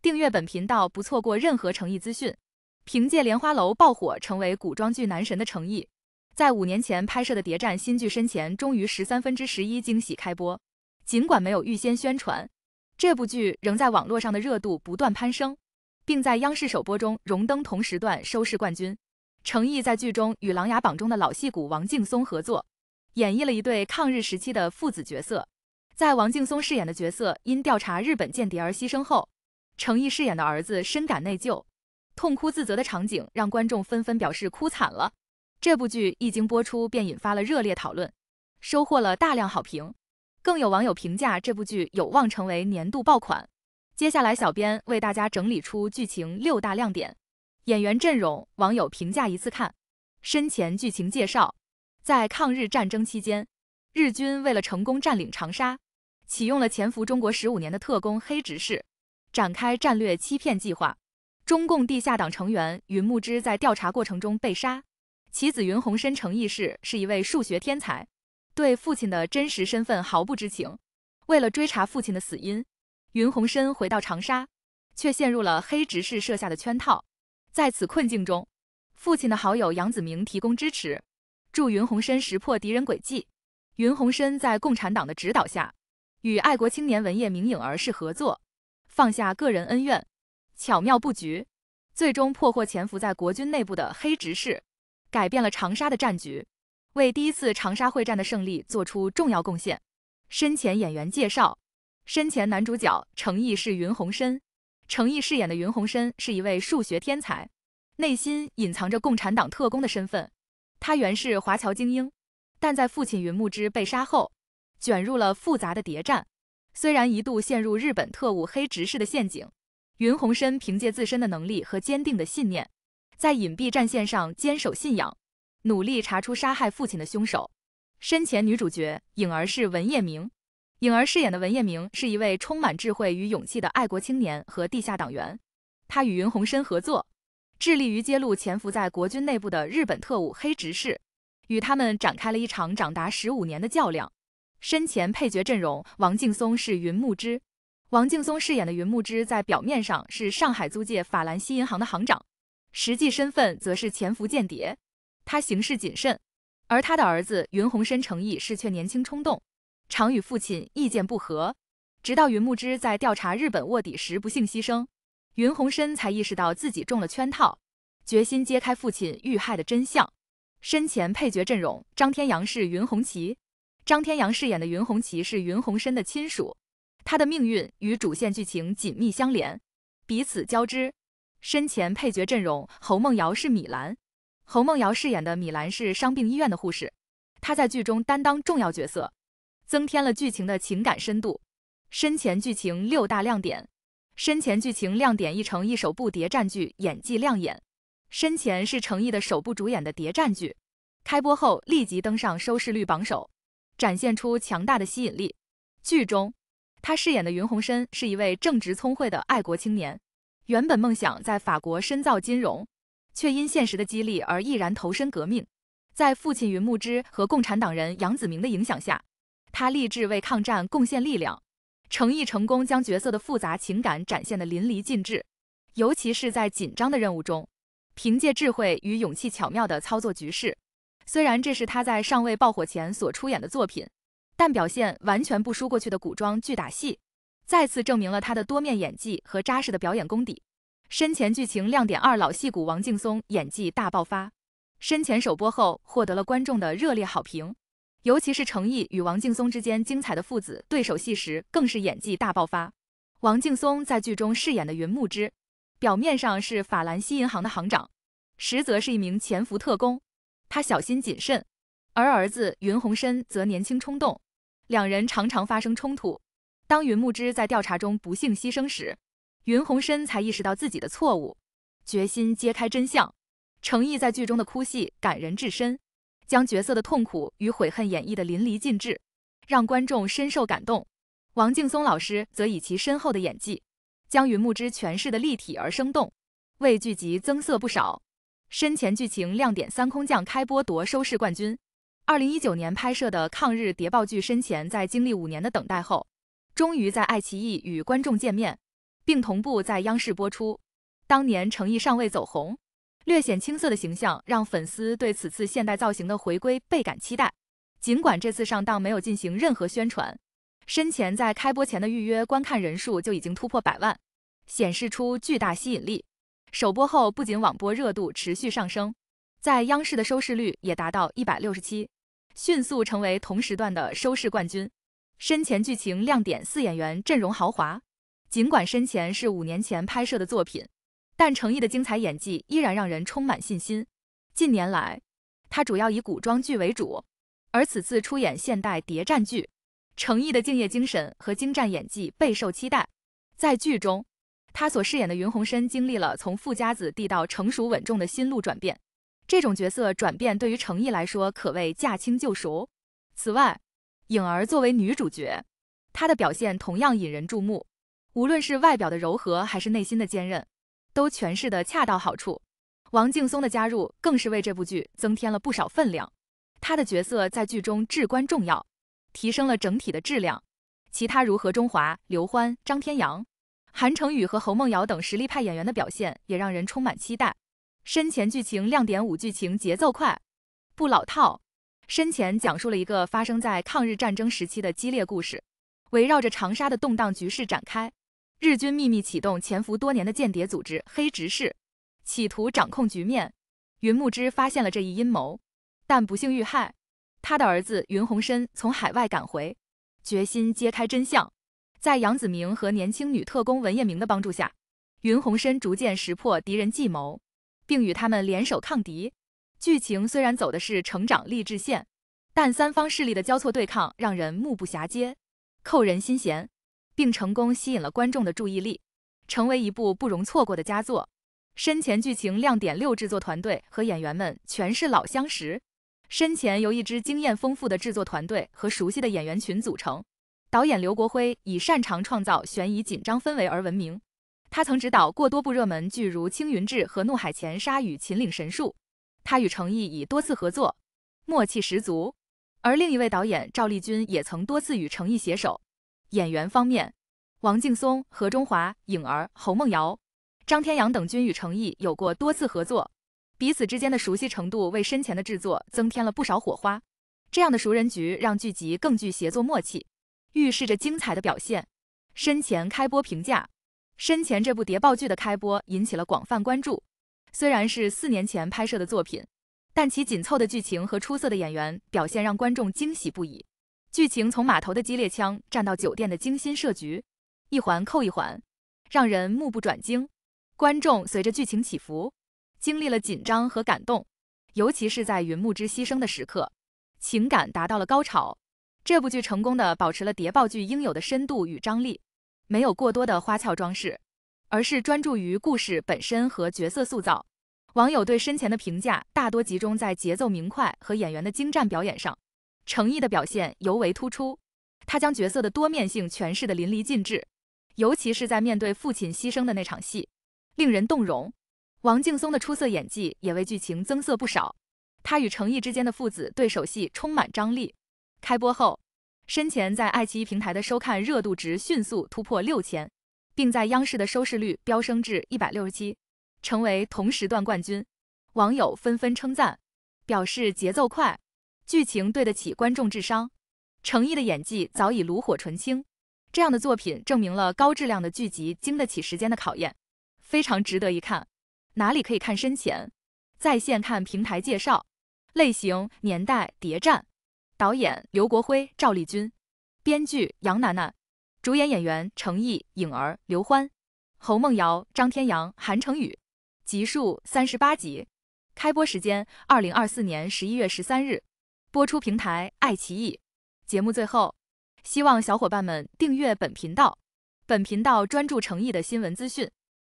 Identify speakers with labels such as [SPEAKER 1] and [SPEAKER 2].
[SPEAKER 1] 订阅本频道，不错过任何诚意资讯。凭借《莲花楼》爆火，成为古装剧男神的诚意，在五年前拍摄的谍战新剧《深潜》终于十三分之十一惊喜开播。尽管没有预先宣传，这部剧仍在网络上的热度不断攀升，并在央视首播中荣登同时段收视冠军。诚意在剧中与《琅琊榜》中的老戏骨王劲松合作，演绎了一对抗日时期的父子角色。在王劲松饰演的角色因调查日本间谍而牺牲后，程毅饰演的儿子深感内疚，痛哭自责的场景让观众纷纷表示哭惨了。这部剧一经播出便引发了热烈讨论，收获了大量好评。更有网友评价这部剧有望成为年度爆款。接下来，小编为大家整理出剧情六大亮点、演员阵容、网友评价一次看。身前剧情介绍：在抗日战争期间，日军为了成功占领长沙，启用了潜伏中国十五年的特工黑执事。展开战略欺骗计划，中共地下党成员云木之在调查过程中被杀，其子云宏深成义士是一位数学天才，对父亲的真实身份毫不知情。为了追查父亲的死因，云宏深回到长沙，却陷入了黑执事设下的圈套。在此困境中，父亲的好友杨子明提供支持，助云宏深识破敌人诡计。云宏深在共产党的指导下，与爱国青年文业明影儿是合作。放下个人恩怨，巧妙布局，最终破获潜伏在国军内部的黑执事，改变了长沙的战局，为第一次长沙会战的胜利做出重要贡献。身前演员介绍，身前男主角程毅是云宏深，程毅饰演的云宏深是一位数学天才，内心隐藏着共产党特工的身份。他原是华侨精英，但在父亲云牧之被杀后，卷入了复杂的谍战。虽然一度陷入日本特务黑执事的陷阱，云宏深凭借自身的能力和坚定的信念，在隐蔽战线上坚守信仰，努力查出杀害父亲的凶手。身前女主角颖儿是文彦明，颖儿饰演的文彦明是一位充满智慧与勇气的爱国青年和地下党员，他与云宏深合作，致力于揭露潜伏在国军内部的日本特务黑执事，与他们展开了一场长达十五年的较量。身前配角阵容：王劲松是云慕之。王劲松饰演的云慕之在表面上是上海租界法兰西银行的行长，实际身份则是潜伏间谍。他行事谨慎，而他的儿子云宏深、诚意是却年轻冲动，常与父亲意见不合。直到云慕之在调查日本卧底时不幸牺牲，云宏深才意识到自己中了圈套，决心揭开父亲遇害的真相。身前配角阵容：张天阳是云红旗。张天阳饰演的云红旗是云红深的亲属，他的命运与主线剧情紧密相连，彼此交织。身前配角阵容，侯梦瑶是米兰。侯梦瑶饰演的米兰是伤病医院的护士，她在剧中担当重要角色，增添了剧情的情感深度。身前剧情六大亮点，身前剧情亮点一成一首部谍战剧，演技亮眼。身前是成毅的首部主演的谍战剧，开播后立即登上收视率榜首。展现出强大的吸引力。剧中，他饰演的云宏深是一位正直聪慧的爱国青年，原本梦想在法国深造金融，却因现实的激励而毅然投身革命。在父亲云牧之和共产党人杨子明的影响下，他立志为抗战贡献力量，诚意成功将角色的复杂情感展现得淋漓尽致。尤其是在紧张的任务中，凭借智慧与勇气，巧妙地操作局势。虽然这是他在尚未爆火前所出演的作品，但表现完全不输过去的古装剧打戏，再次证明了他的多面演技和扎实的表演功底。身前剧情亮点二：老戏骨王劲松演技大爆发，身前首播后获得了观众的热烈好评，尤其是程毅与王劲松之间精彩的父子对手戏时，更是演技大爆发。王劲松在剧中饰演的云牧之，表面上是法兰西银行的行长，实则是一名潜伏特工。他小心谨慎，而儿子云宏深则年轻冲动，两人常常发生冲突。当云牧之在调查中不幸牺牲时，云宏深才意识到自己的错误，决心揭开真相。成毅在剧中的哭戏感人至深，将角色的痛苦与悔恨演绎的淋漓尽致，让观众深受感动。王劲松老师则以其深厚的演技，将云牧之诠释的立体而生动，为剧集增色不少。《深潜》剧情亮点三空降开播夺收视冠军。二零一九年拍摄的抗日谍报剧《深潜》在经历五年的等待后，终于在爱奇艺与观众见面，并同步在央视播出。当年成毅尚未走红，略显青涩的形象让粉丝对此次现代造型的回归倍感期待。尽管这次上档没有进行任何宣传，《深潜》在开播前的预约观看人数就已经突破百万，显示出巨大吸引力。首播后，不仅网播热度持续上升，在央视的收视率也达到一百六十七，迅速成为同时段的收视冠军。身前剧情亮点，四演员阵容豪华。尽管身前是五年前拍摄的作品，但程毅的精彩演技依然让人充满信心。近年来，他主要以古装剧为主，而此次出演现代谍战剧，程毅的敬业精神和精湛演技备受期待。在剧中。他所饰演的云宏深经历了从富家子弟到成熟稳重的心路转变，这种角色转变对于程毅来说可谓驾轻就熟。此外，颖儿作为女主角，她的表现同样引人注目，无论是外表的柔和还是内心的坚韧，都诠释的恰到好处。王劲松的加入更是为这部剧增添了不少分量，他的角色在剧中至关重要，提升了整体的质量。其他如何中华、刘欢、张天阳。韩成宇和侯梦瑶等实力派演员的表现也让人充满期待。《深潜》剧情亮点五：剧情节奏快，不老套。《深潜》讲述了一个发生在抗日战争时期的激烈故事，围绕着长沙的动荡局势展开。日军秘密启动潜伏多年的间谍组织“黑执事”，企图掌控局面。云木之发现了这一阴谋，但不幸遇害。他的儿子云宏深从海外赶回，决心揭开真相。在杨子明和年轻女特工文彦明的帮助下，云宏深逐渐识破敌人计谋，并与他们联手抗敌。剧情虽然走的是成长励志线，但三方势力的交错对抗让人目不暇接，扣人心弦，并成功吸引了观众的注意力，成为一部不容错过的佳作。《身前》剧情亮点六：制作团队和演员们全是老相识。《身前》由一支经验丰富的制作团队和熟悉的演员群组成。导演刘国辉以擅长创造悬疑紧张氛围而闻名，他曾执导过多部热门剧，如《青云志》和《怒海潜沙与秦岭神树》。他与程毅已多次合作，默契十足。而另一位导演赵丽君也曾多次与程毅携手。演员方面，王劲松、何中华、颖儿、侯梦瑶、张天阳等均与程毅有过多次合作，彼此之间的熟悉程度为深潜的制作增添了不少火花。这样的熟人局让剧集更具协作默契。预示着精彩的表现。身前开播评价，身前这部谍报剧的开播引起了广泛关注。虽然是四年前拍摄的作品，但其紧凑的剧情和出色的演员表现让观众惊喜不已。剧情从码头的激烈枪战到酒店的精心设局，一环扣一环，让人目不转睛。观众随着剧情起伏，经历了紧张和感动，尤其是在云木之牺牲的时刻，情感达到了高潮。这部剧成功地保持了谍报剧应有的深度与张力，没有过多的花俏装饰，而是专注于故事本身和角色塑造。网友对身前的评价大多集中在节奏明快和演员的精湛表演上。成毅的表现尤为突出，他将角色的多面性诠释得淋漓尽致，尤其是在面对父亲牺牲的那场戏，令人动容。王劲松的出色演技也为剧情增色不少，他与程毅之间的父子对手戏充满张力。开播后，申前在爱奇艺平台的收看热度值迅速突破六千，并在央视的收视率飙升至一百六十七，成为同时段冠军。网友纷纷称赞，表示节奏快，剧情对得起观众智商，程毅的演技早已炉火纯青。这样的作品证明了高质量的剧集经得起时间的考验，非常值得一看。哪里可以看深潜？在线看平台介绍，类型：年代，谍战。导演刘国辉、赵丽君，编剧杨楠楠，主演演员成毅、颖儿、刘欢、侯梦瑶、张天阳、韩成宇，集数三十八集，开播时间二零二四年十一月十三日，播出平台爱奇艺。节目最后，希望小伙伴们订阅本频道，本频道专注诚毅的新闻资讯。